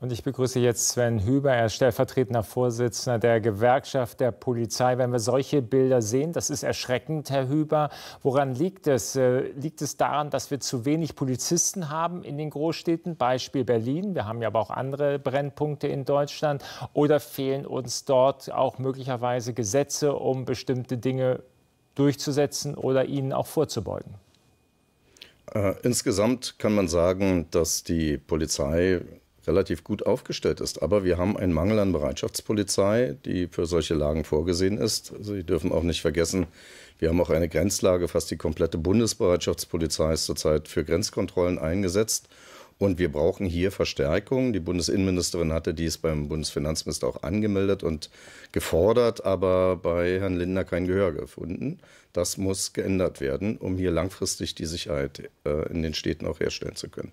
Und ich begrüße jetzt Sven Hüber, er ist stellvertretender Vorsitzender der Gewerkschaft der Polizei. Wenn wir solche Bilder sehen, das ist erschreckend, Herr Hüber. Woran liegt es? Äh, liegt es daran, dass wir zu wenig Polizisten haben in den Großstädten, Beispiel Berlin? Wir haben ja aber auch andere Brennpunkte in Deutschland. Oder fehlen uns dort auch möglicherweise Gesetze, um bestimmte Dinge durchzusetzen oder ihnen auch vorzubeugen? Äh, insgesamt kann man sagen, dass die Polizei relativ gut aufgestellt ist. Aber wir haben einen Mangel an Bereitschaftspolizei, die für solche Lagen vorgesehen ist. Sie dürfen auch nicht vergessen, wir haben auch eine Grenzlage. Fast die komplette Bundesbereitschaftspolizei ist zurzeit für Grenzkontrollen eingesetzt. Und wir brauchen hier Verstärkung. Die Bundesinnenministerin hatte dies beim Bundesfinanzminister auch angemeldet und gefordert, aber bei Herrn Lindner kein Gehör gefunden. Das muss geändert werden, um hier langfristig die Sicherheit äh, in den Städten auch herstellen zu können.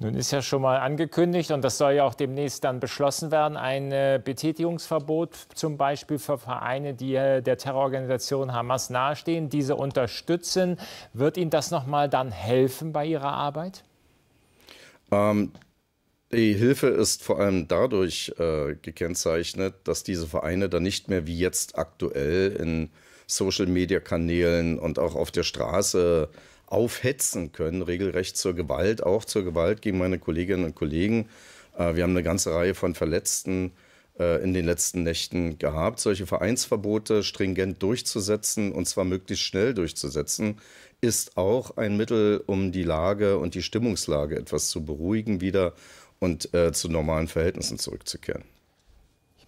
Nun ist ja schon mal angekündigt und das soll ja auch demnächst dann beschlossen werden, ein äh, Betätigungsverbot zum Beispiel für Vereine, die äh, der Terrororganisation Hamas nahestehen, diese unterstützen. Wird Ihnen das nochmal dann helfen bei Ihrer Arbeit? Ähm, die Hilfe ist vor allem dadurch äh, gekennzeichnet, dass diese Vereine dann nicht mehr wie jetzt aktuell in Social-Media-Kanälen und auch auf der Straße aufhetzen können, regelrecht zur Gewalt, auch zur Gewalt gegen meine Kolleginnen und Kollegen. Äh, wir haben eine ganze Reihe von Verletzten äh, in den letzten Nächten gehabt. Solche Vereinsverbote stringent durchzusetzen und zwar möglichst schnell durchzusetzen, ist auch ein Mittel, um die Lage und die Stimmungslage etwas zu beruhigen wieder und äh, zu normalen Verhältnissen zurückzukehren.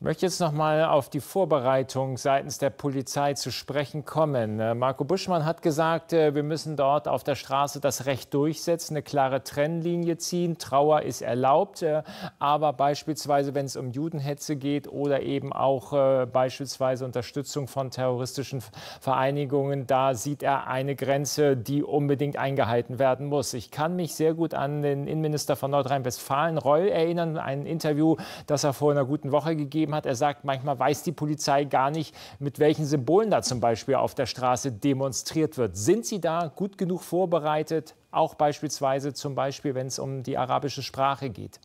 Ich möchte jetzt noch mal auf die Vorbereitung seitens der Polizei zu sprechen kommen. Äh, Marco Buschmann hat gesagt, äh, wir müssen dort auf der Straße das Recht durchsetzen, eine klare Trennlinie ziehen. Trauer ist erlaubt, äh, aber beispielsweise, wenn es um Judenhetze geht oder eben auch beispielsweise Unterstützung von terroristischen Vereinigungen, da sieht er eine Grenze, die unbedingt eingehalten werden muss. Ich kann mich sehr gut an den Innenminister von Nordrhein-Westfalen, Reul, erinnern, ein Interview, das er vor einer guten Woche gegeben geschrieben hat. Er sagt, manchmal weiß die Polizei gar nicht, mit welchen Symbolen da zum Beispiel auf der Straße demonstriert wird. Sind sie da gut genug vorbereitet? Auch beispielsweise zum Beispiel, wenn es um die arabische Sprache geht.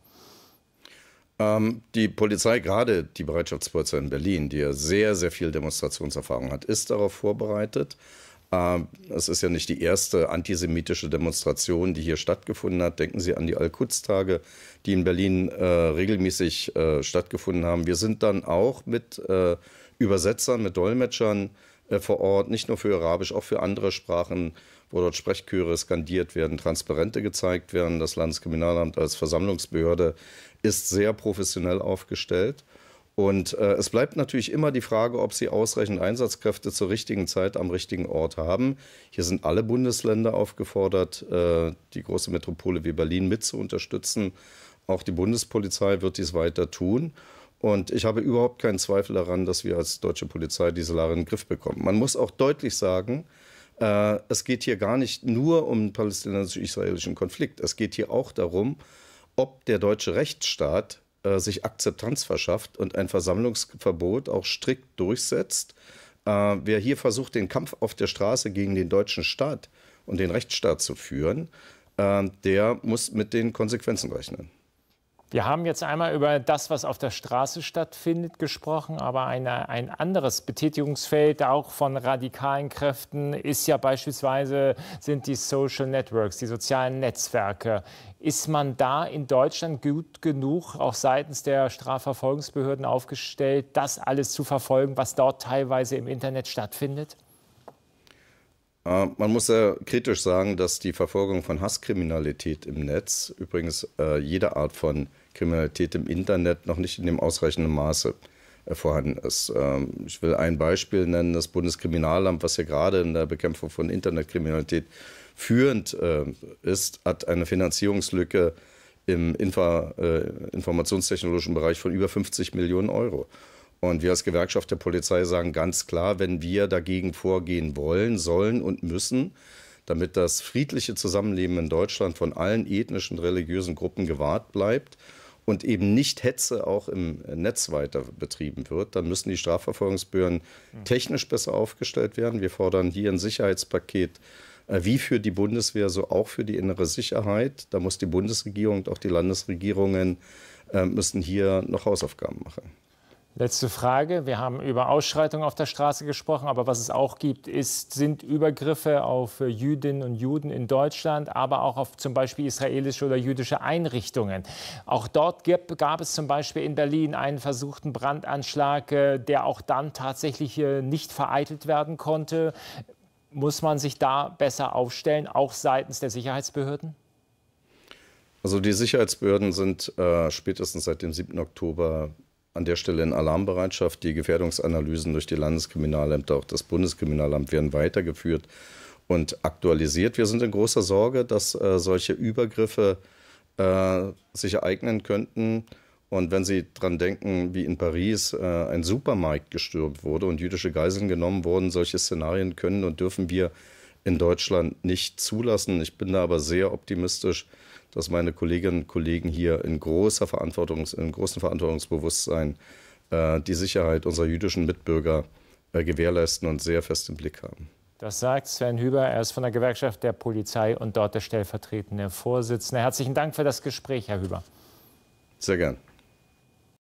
Ähm, die Polizei, gerade die Bereitschaftspolizei in Berlin, die ja sehr, sehr viel Demonstrationserfahrung hat, ist darauf vorbereitet. Es ah, ist ja nicht die erste antisemitische Demonstration, die hier stattgefunden hat. Denken Sie an die Al-Quds-Tage, die in Berlin äh, regelmäßig äh, stattgefunden haben. Wir sind dann auch mit äh, Übersetzern, mit Dolmetschern vor Ort, nicht nur für Arabisch, auch für andere Sprachen, wo dort Sprechchöre skandiert werden, Transparente gezeigt werden. Das Landeskriminalamt als Versammlungsbehörde ist sehr professionell aufgestellt. Und äh, es bleibt natürlich immer die Frage, ob sie ausreichend Einsatzkräfte zur richtigen Zeit am richtigen Ort haben. Hier sind alle Bundesländer aufgefordert, äh, die große Metropole wie Berlin mit zu unterstützen. Auch die Bundespolizei wird dies weiter tun. Und ich habe überhaupt keinen Zweifel daran, dass wir als deutsche Polizei diese Lage in den Griff bekommen. Man muss auch deutlich sagen, äh, es geht hier gar nicht nur um den palästinensisch-israelischen Konflikt. Es geht hier auch darum, ob der deutsche Rechtsstaat äh, sich Akzeptanz verschafft und ein Versammlungsverbot auch strikt durchsetzt. Äh, wer hier versucht, den Kampf auf der Straße gegen den deutschen Staat und den Rechtsstaat zu führen, äh, der muss mit den Konsequenzen rechnen. Wir haben jetzt einmal über das, was auf der Straße stattfindet, gesprochen, aber eine, ein anderes Betätigungsfeld auch von radikalen Kräften ist ja beispielsweise sind die Social Networks, die sozialen Netzwerke. Ist man da in Deutschland gut genug, auch seitens der Strafverfolgungsbehörden aufgestellt, das alles zu verfolgen, was dort teilweise im Internet stattfindet? Äh, man muss ja kritisch sagen, dass die Verfolgung von Hasskriminalität im Netz, übrigens äh, jede Art von Kriminalität im Internet, noch nicht in dem ausreichenden Maße äh, vorhanden ist. Ähm, ich will ein Beispiel nennen, das Bundeskriminalamt, was ja gerade in der Bekämpfung von Internetkriminalität führend äh, ist, hat eine Finanzierungslücke im Infra, äh, informationstechnologischen Bereich von über 50 Millionen Euro. Und wir als Gewerkschaft der Polizei sagen ganz klar, wenn wir dagegen vorgehen wollen, sollen und müssen, damit das friedliche Zusammenleben in Deutschland von allen ethnischen, religiösen Gruppen gewahrt bleibt und eben nicht Hetze auch im Netz weiter betrieben wird, dann müssen die Strafverfolgungsbehörden technisch besser aufgestellt werden. Wir fordern hier ein Sicherheitspaket äh, wie für die Bundeswehr, so auch für die innere Sicherheit. Da muss die Bundesregierung und auch die Landesregierungen äh, müssen hier noch Hausaufgaben machen. Letzte Frage. Wir haben über Ausschreitungen auf der Straße gesprochen, aber was es auch gibt, ist, sind Übergriffe auf Jüdinnen und Juden in Deutschland, aber auch auf zum Beispiel israelische oder jüdische Einrichtungen. Auch dort gab es zum Beispiel in Berlin einen versuchten Brandanschlag, äh, der auch dann tatsächlich nicht vereitelt werden konnte. Muss man sich da besser aufstellen, auch seitens der Sicherheitsbehörden? Also die Sicherheitsbehörden sind äh, spätestens seit dem 7. Oktober an der Stelle in Alarmbereitschaft. Die Gefährdungsanalysen durch die Landeskriminalämter, auch das Bundeskriminalamt werden weitergeführt und aktualisiert. Wir sind in großer Sorge, dass äh, solche Übergriffe äh, sich ereignen könnten. Und wenn Sie daran denken, wie in Paris äh, ein Supermarkt gestürmt wurde und jüdische Geiseln genommen wurden, solche Szenarien können und dürfen wir in Deutschland nicht zulassen. Ich bin da aber sehr optimistisch, dass meine Kolleginnen und Kollegen hier in, großer Verantwortungs-, in großem Verantwortungsbewusstsein äh, die Sicherheit unserer jüdischen Mitbürger äh, gewährleisten und sehr fest im Blick haben. Das sagt Sven Hüber. Er ist von der Gewerkschaft der Polizei und dort der stellvertretende Vorsitzende. Herzlichen Dank für das Gespräch, Herr Hüber. Sehr gern.